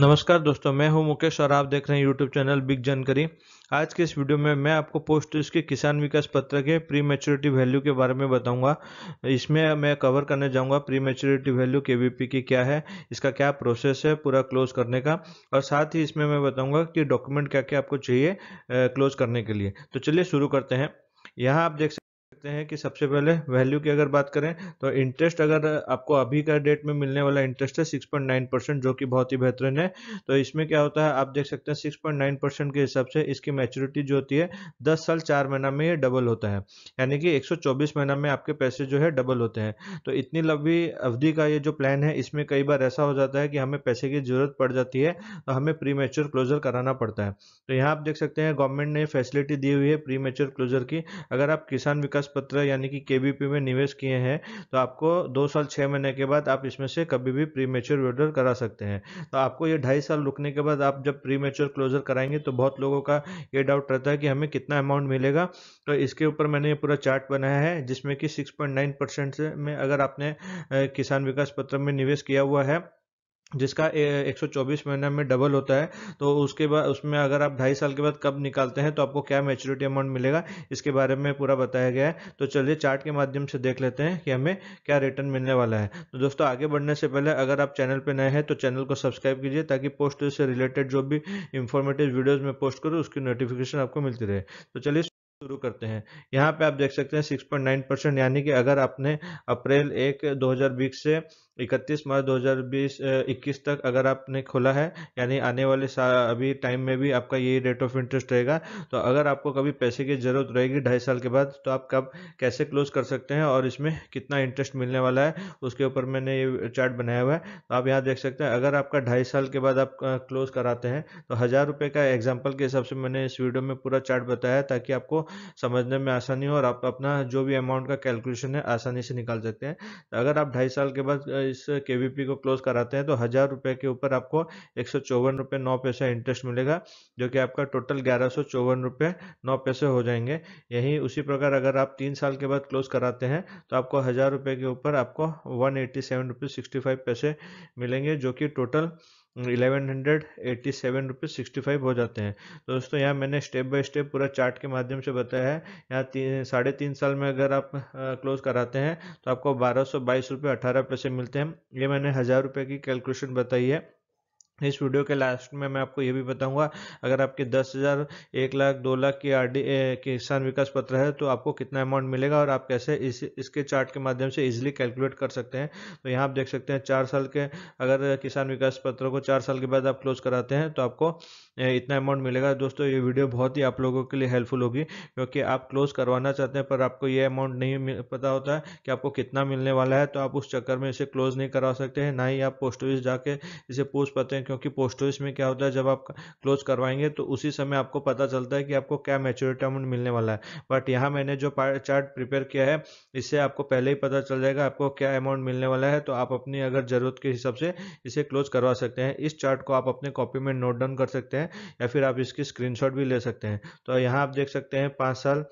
नमस्कार दोस्तों मैं हूं मुकेश और आप देख रहे हैं यूट्यूब चैनल बिग जानकारी आज के इस वीडियो में मैं आपको पोस्ट के किसान विकास पत्र के प्री मेच्योरिटी वैल्यू के बारे में बताऊंगा इसमें मैं कवर करने जाऊंगा प्री मेच्योरिटी वैल्यू के की क्या है इसका क्या प्रोसेस है पूरा क्लोज करने का और साथ ही इसमें मैं बताऊँगा कि डॉक्यूमेंट क्या क्या आपको चाहिए क्लोज करने के लिए तो चलिए शुरू करते हैं यहाँ आप देख देखते हैं कि सबसे पहले वैल्यू की अगर बात करें तो इंटरेस्ट अगर आपको अभी का डेट में मिलने वाला इंटरेस्ट है 6.9 परसेंट जो कि बहुत ही बेहतरीन है तो इसमें क्या होता है आप देख सकते हैं 6.9 परसेंट के हिसाब से इसकी मैच्योरिटी जो होती है 10 साल चार महीना में ये डबल होता है यानी कि 124 महीना में आपके पैसे जो है डबल होते हैं तो इतनी लंबी अवधि का ये जो प्लान है इसमें कई बार ऐसा हो जाता है कि हमें पैसे की जरूरत पड़ जाती है तो हमें प्री मेच्योर क्लोजर कराना पड़ता है तो यहाँ आप देख सकते हैं गवर्नमेंट ने फैसिलिटी दी हुई है प्री मेच्योर क्लोजर की अगर आप किसान विकास विकास पत्र यानी कि केबीपी में निवेश किए हैं तो आपको दो साल छः महीने के बाद आप इसमें से कभी भी प्री मेच्योर विड्रॉल करा सकते हैं तो आपको ये ढाई साल रुकने के बाद आप जब प्री मेच्योर क्लोजर कराएंगे तो बहुत लोगों का ये डाउट रहता है कि हमें कितना अमाउंट मिलेगा तो इसके ऊपर मैंने ये पूरा चार्ट बनाया है जिसमें कि सिक्स पॉइंट नाइन परसेंट में अगर आपने किसान विकास पत्र में निवेश किया हुआ है जिसका 124 महीना में डबल होता है तो उसके बाद उसमें अगर आप ढाई साल के बाद कब निकालते हैं तो आपको क्या मेच्योरिटी अमाउंट मिलेगा इसके बारे में पूरा बताया गया है तो चलिए चार्ट के माध्यम से देख लेते हैं कि हमें क्या रिटर्न मिलने वाला है तो दोस्तों आगे बढ़ने से पहले अगर आप चैनल पर नए हैं तो चैनल को सब्सक्राइब कीजिए ताकि पोस्ट से रिलेटेड जो भी इंफॉर्मेटिव वीडियोज़ में पोस्ट करूँ उसकी नोटिफिकेशन आपको मिलती रहे तो चलिए शुरू करते हैं यहाँ पे आप देख सकते हैं 6.9 परसेंट यानी कि अगर आपने अप्रैल एक बीस से इकतीस मार्च 2020 इक्कीस तक अगर आपने खोला है यानी आने वाले अभी टाइम में भी आपका यही रेट ऑफ इंटरेस्ट रहेगा तो अगर आपको कभी पैसे की ज़रूरत रहेगी ढाई साल के बाद तो आप कब कैसे क्लोज कर सकते हैं और इसमें कितना इंटरेस्ट मिलने वाला है उसके ऊपर मैंने ये चार्ट बनाया हुआ है तो आप यहाँ देख सकते हैं अगर आपका ढाई साल के बाद आप क्लोज कराते हैं तो हज़ार रुपये का एग्जाम्पल के हिसाब से मैंने इस वीडियो में पूरा चार्ट बताया ताकि आपको समझने में आसानी हो और आप अपना जो भी अमाउंट का कैलकुलेशन है आसानी से निकाल सकते हैं तो अगर आप ढाई साल के बाद इस के को क्लोज कराते हैं तो हज़ार रुपये के ऊपर आपको एक सौ चौवन रुपये नौ पैसा इंटरेस्ट मिलेगा जो कि आपका टोटल ग्यारह सौ चौवन रुपये नौ पैसे हो जाएंगे यही उसी प्रकार अगर आप तीन साल के बाद क्लोज कराते हैं तो आपको हज़ार रुपये के ऊपर आपको वन एट्टी सेवन रुपये सिक्सटी फाइव पैसे मिलेंगे जो कि total eleven hundred eighty seven rupees sixty five हो जाते हैं तो दोस्तों यहाँ मैंने स्टेप बाय स्टेप पूरा चार्ट के माध्यम से बताया है यहाँ तीन साढ़े तीन साल में अगर आप क्लोज कराते हैं तो आपको बारह सौ बाईस रुपये अठारह पैसे मिलते हैं ये मैंने हज़ार रुपये की कैलकुलेशन बताई है इस वीडियो के लास्ट में मैं आपको ये भी बताऊंगा अगर आपके दस हज़ार एक लाख दो लाख की आर डी किसान विकास पत्र है तो आपको कितना अमाउंट मिलेगा और आप कैसे इस इसके चार्ट के माध्यम से इजीली कैलकुलेट कर सकते हैं तो यहाँ आप देख सकते हैं चार साल के अगर किसान विकास पत्र को चार साल के बाद आप क्लोज कराते हैं तो आपको इतना अमाउंट मिलेगा दोस्तों ये वीडियो बहुत ही आप लोगों के लिए हेल्पफुल होगी क्योंकि आप क्लोज करवाना चाहते हैं पर आपको ये अमाउंट नहीं पता होता है कि आपको कितना मिलने वाला है तो आप उस चक्कर में इसे क्लोज नहीं करवा सकते हैं ना ही आप पोस्ट ऑफिस जाके इसे पूछ पाते हैं क्योंकि पोस्ट ऑफिस में क्या होता है जब आप क्लोज करवाएंगे तो उसी समय आपको पता चलता है कि आपको क्या मेच्योरिटी अमाउंट मिलने वाला है बट यहाँ मैंने जो चार्ट प्रिपेयर किया है इससे आपको पहले ही पता चल जाएगा आपको क्या अमाउंट मिलने वाला है तो आप अपनी अगर ज़रूरत के हिसाब से इसे क्लोज करवा सकते हैं इस चार्ट को आप अपने कॉपी में नोट डाउन कर सकते हैं या फिर आप इसकी स्क्रीनशॉट भी ले सकते हैं तो यहाँ आप देख सकते हैं पाँच साल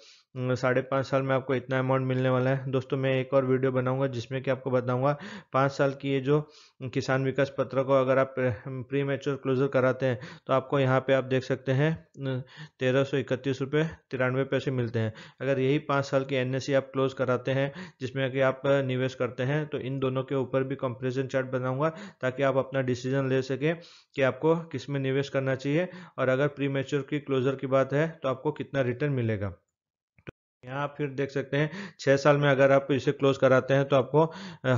साढ़े पाँच साल में आपको इतना अमाउंट मिलने वाला है दोस्तों मैं एक और वीडियो बनाऊंगा जिसमें कि आपको बताऊंगा पाँच साल की ये जो किसान विकास पत्र को अगर आप प्री मेच्योर क्लोजर कराते हैं तो आपको यहाँ पे आप देख सकते हैं तेरह सौ इकतीस रुपये तिरानवे पैसे मिलते हैं अगर यही पाँच साल की एन e आप क्लोज कराते हैं जिसमें कि आप निवेश करते हैं तो इन दोनों के ऊपर भी कंपेरिजन चार्ट बनाऊँगा ताकि आप अपना डिसीजन ले सकें कि आपको किस में निवेश करना चाहिए और अगर प्री मेच्योर की क्लोजर की बात है तो आपको कितना रिटर्न मिलेगा यहाँ फिर देख सकते हैं छः साल में अगर आप इसे क्लोज कराते हैं तो आपको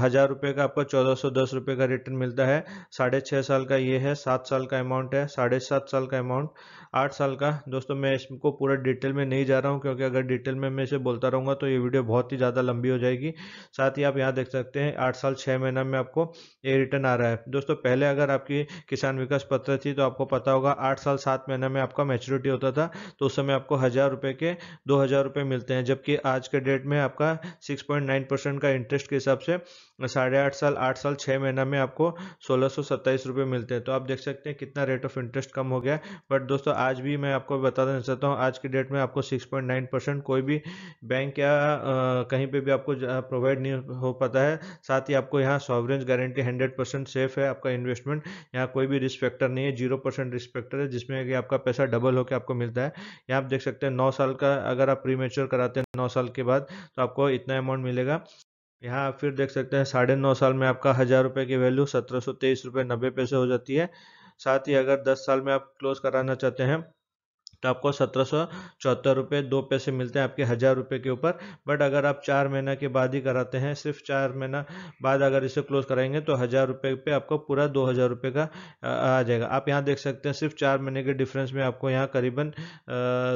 हज़ार रुपये का आपको चौदह सौ दस रुपये का रिटर्न मिलता है साढ़े छः साल का ये है सात साल का अमाउंट है साढ़े सात साल का अमाउंट आठ साल का दोस्तों मैं इसको पूरा डिटेल में नहीं जा रहा हूँ क्योंकि अगर डिटेल में मैं इसे बोलता रहूँगा तो ये वीडियो बहुत ही ज़्यादा लंबी हो जाएगी साथ ही आप यहाँ देख सकते हैं आठ साल छः महीना में आपको ये रिटर्न आ रहा है दोस्तों पहले अगर आपकी किसान विकास पत्र थी तो आपको पता होगा आठ साल सात महीना में आपका मेच्योरिटी होता था तो उस समय आपको हज़ार के दो हज़ार मिलते हैं हैं जबकि आज के डेट में आपका 6.9 परसेंट का इंटरेस्ट के हिसाब से साढ़े आठ साल आठ साल छः महीना में आपको सोलह रुपए मिलते हैं तो आप देख सकते हैं कितना रेट ऑफ इंटरेस्ट कम हो गया बट दोस्तों आज भी मैं आपको बता देना चाहता हूँ आज के डेट में आपको सिक्स परसेंट कोई भी बैंक या आ, कहीं पर भी आपको प्रोवाइड नहीं हो पाता है साथ ही आपको यहाँ सॉवरेंस गारंटी हंड्रेड सेफ है आपका इन्वेस्टमेंट यहाँ कोई भी रिस्पेक्टर नहीं है जीरो परसेंट रिस्पेक्टर है जिसमें कि आपका पैसा डबल होकर आपको मिलता है यहाँ आप देख सकते हैं नौ साल का अगर आप प्रीमेच्योर कराते हैं नौ साल के बाद तो आपको इतना अमाउंट मिलेगा यहाँ आप फिर देख सकते हैं साढ़े नौ साल में आपका हज़ार रुपये की वैल्यू सत्रह सौ तेईस रुपये नब्बे पैसे हो जाती है साथ ही अगर दस साल में आप क्लोज कराना चाहते हैं तो आपको सत्रह सौ चौहत्तर रुपये दो पैसे मिलते हैं आपके हज़ार रुपये के ऊपर बट अगर आप चार महीना के बाद ही कराते हैं सिर्फ चार महीना बाद अगर इसे क्लोज कराएंगे तो हज़ार रुपये पे आपको पूरा दो हज़ार रुपये का आ जाएगा आप यहाँ देख सकते हैं सिर्फ चार महीने के डिफरेंस में आपको यहाँ करीबन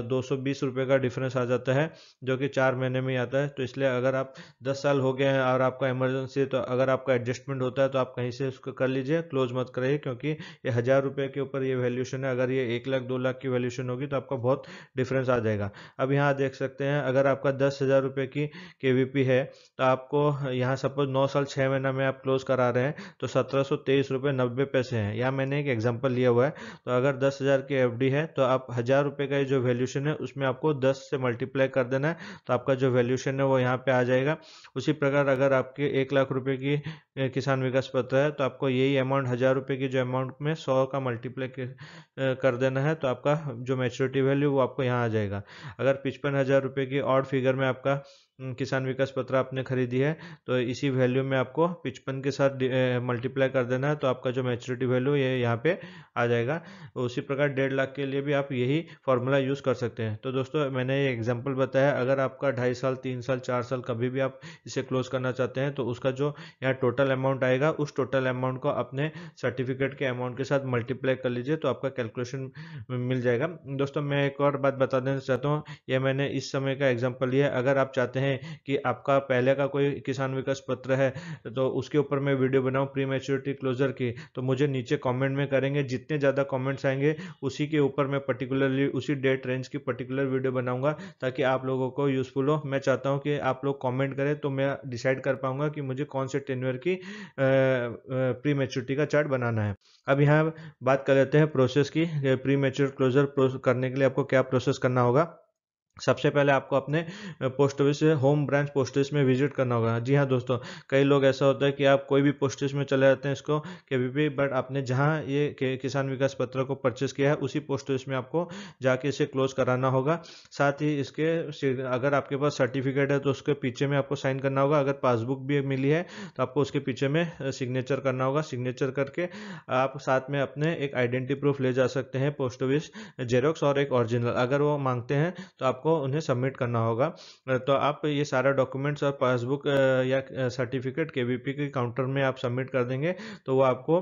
दो सौ बीस रुपये का डिफरेंस आ जाता है जो कि चार महीने में ही आता है तो इसलिए अगर आप दस साल हो गए हैं और आपका इमरजेंसी तो अगर आपका एडजस्टमेंट होता है तो आप कहीं से उसको कर लीजिए क्लोज मत करिए क्योंकि ये हज़ार रुपये के ऊपर ये वैल्यूशन है अगर ये एक लाख दो लाख की वैल्यूशन होगी तो तो आपका बहुत डिफरेंस आ जाएगा अब यहाँ देख सकते हैं अगर आपका दस हज़ार रुपये की के है तो आपको यहाँ सपोज नौ साल छः महीना में आप क्लोज करा रहे हैं तो सत्रह सौ तेईस रुपये नब्बे पैसे हैं यहाँ मैंने एक एग्जाम्पल लिया हुआ है तो अगर दस हज़ार की एफ है तो आप हज़ार रुपये का जो वैल्यूशन है उसमें आपको दस से मल्टीप्लाई कर देना है तो आपका जो वैल्यूशन है वो यहाँ पर आ जाएगा उसी प्रकार अगर आपके एक लाख रुपये की किसान विकास पत्र है तो आपको यही अमाउंट हज़ार रुपये की जो अमाउंट में सौ का मल्टीप्लाई कर देना है तो आपका जो मैच्योर एडमिनिस्ट्रेटिव वैल्यू वो आपको यहाँ आ जाएगा अगर पचपन हज़ार रुपये की ऑड फिगर में आपका किसान विकास पत्र आपने खरीदी है तो इसी वैल्यू में आपको पिचपन के साथ मल्टीप्लाई कर देना है तो आपका जो मैच्योरिटी वैल्यू ये यहाँ पे आ जाएगा उसी प्रकार डेढ़ लाख के लिए भी आप यही फॉर्मूला यूज़ कर सकते हैं तो दोस्तों मैंने ये एग्जाम्पल बताया अगर आपका ढाई साल तीन साल चार साल कभी भी आप इसे क्लोज करना चाहते हैं तो उसका जो यहाँ टोटल अमाउंट आएगा उस टोटल अमाउंट को अपने सर्टिफिकेट के अमाउंट के साथ मल्टीप्लाई कर लीजिए तो आपका कैलकुलेशन मिल जाएगा दोस्तों मैं एक और बात बता देना चाहता हूँ यह मैंने इस समय का एग्जाम्पल लिया अगर आप चाहते हैं में कि आपका पहले का कोई किसान विकास पत्र है तो उसके ऊपर मैं वीडियो बनाऊँ प्री मेच्योरिटी क्लोजर की तो मुझे नीचे कॉमेंट में करेंगे जितने ज़्यादा कॉमेंट्स आएंगे उसी के ऊपर मैं पर्टिकुलरली उसी डेट रेंज की पर्टिकुलर वीडियो बनाऊँगा ताकि आप लोगों को यूज़फुल हो मैं चाहता हूँ कि आप लोग कॉमेंट करें तो मैं डिसाइड कर पाऊँगा कि मुझे कौन से टेनवेयर की प्री मेच्योरिटी का चार्ट बनाना है अब यहाँ बात कर लेते हैं प्रोसेस की प्री मेच्योर क्लोजर करने के लिए आपको क्या प्रोसेस करना होगा सबसे पहले आपको अपने post office home branch post office में विजिट करना होगा जी हाँ दोस्तों कई लोग ऐसा होता है कि आप कोई भी पोस्ट ऑफिस में चले जाते हैं इसको कभी भी बट आपने जहाँ ये किसान विकास पत्र को परचेस किया है उसी पोस्ट ऑफिस में आपको जाके इसे क्लोज कराना होगा साथ ही इसके अगर आपके पास सर्टिफिकेट है तो उसके पीछे में आपको साइन करना होगा अगर पासबुक भी मिली है तो आपको उसके पीछे में सिग्नेचर करना होगा सिग्नेचर करके आप साथ में अपने एक आइडेंटिटी प्रूफ ले जा सकते हैं पोस्ट ऑफिस जेरोक्स और एक ऑरिजिनल अगर वो मांगते हैं तो आप आपको उन्हें सबमिट करना होगा तो आप ये सारा डॉक्यूमेंट्स और पासबुक या सर्टिफिकेट के के काउंटर में आप सबमिट कर देंगे तो वो आपको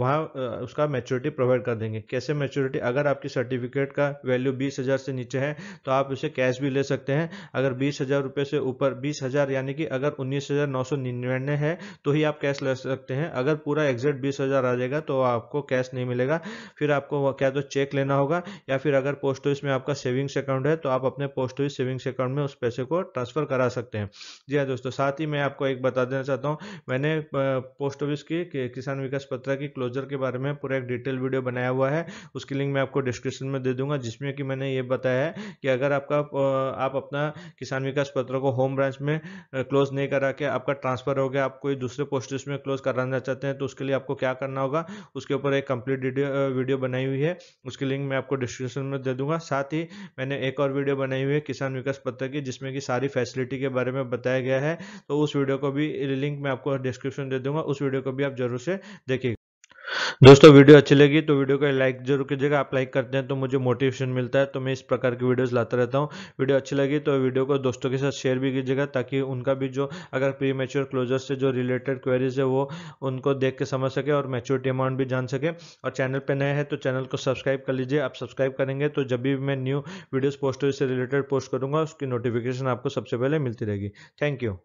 वहाँ उसका मेच्योरिटी प्रोवाइड कर देंगे कैसे मेच्योरिटी अगर आपकी सर्टिफिकेट का वैल्यू बीस हज़ार से नीचे है तो आप उसे कैश भी ले सकते हैं अगर बीस हज़ार से ऊपर बीस हज़ार यानी कि अगर उन्नीस हज़ार नौ सौ निन्यानवे है तो ही आप कैश ले सकते हैं अगर पूरा एग्जैक्ट बीस हज़ार आ जाएगा तो आपको कैश नहीं मिलेगा फिर आपको क्या तो चेक लेना होगा या फिर अगर पोस्ट ऑफिस में आपका सेविंग्स अकाउंट है तो आप अपने पोस्ट ऑफिस सेविंग्स अकाउंट में उस पैसे को ट्रांसफ़र करा सकते हैं जी हाँ दोस्तों साथ ही मैं आपको एक बता देना चाहता हूँ मैंने पोस्ट ऑफिस की किसान विकास पत्र की क्लोजर के बारे में पूरा एक डिटेल वीडियो बनाया हुआ है उसकी लिंक मैं आपको डिस्क्रिप्शन में दे दूंगा जिसमें कि मैंने ये बताया है कि अगर आपका आप अपना किसान विकास पत्र को होम ब्रांच में क्लोज नहीं करा के आपका ट्रांसफ़र हो गया आप कोई दूसरे पोस्ट ऑफिस में क्लोज कराना चाहते हैं तो उसके लिए आपको क्या करना होगा उसके ऊपर एक कंप्लीट वीडियो बनाई हुई है उसकी लिंक मैं आपको डिस्क्रिप्शन में दे दूंगा साथ ही मैंने एक और वीडियो वीडियो बनाई हुई है किसान विकास पत्र की जिसमें कि सारी फैसिलिटी के बारे में बताया गया है तो उस वीडियो को भी लिंक मैं आपको डिस्क्रिप्शन दे दूंगा उस वीडियो को भी आप जरूर से देखिएगा दोस्तों वीडियो अच्छी लगी तो वीडियो को लाइक जरूर कीजिएगा आप लाइक करते हैं तो मुझे मोटिवेशन मिलता है तो मैं इस प्रकार की वीडियोस लाता रहता हूँ वीडियो अच्छी लगी तो वीडियो को दोस्तों के साथ शेयर भी कीजिएगा ताकि उनका भी जो अगर प्री मेच्योर क्लोजर से जो रिलेटेड क्वेरीज है वो उनको देख के समझ सके और मेच्योरिटी अमाउंट भी जान सके और चैनल पर नए हैं तो चैनल को सब्सक्राइब कर लीजिए आप सब्सक्राइब करेंगे तो जब भी मैं न्यू वीडियोज़ पोस्ट से रिलेटेड पोस्ट करूँगा उसकी नोटिफिकेशन आपको सबसे पहले मिलती रहेगी थैंक यू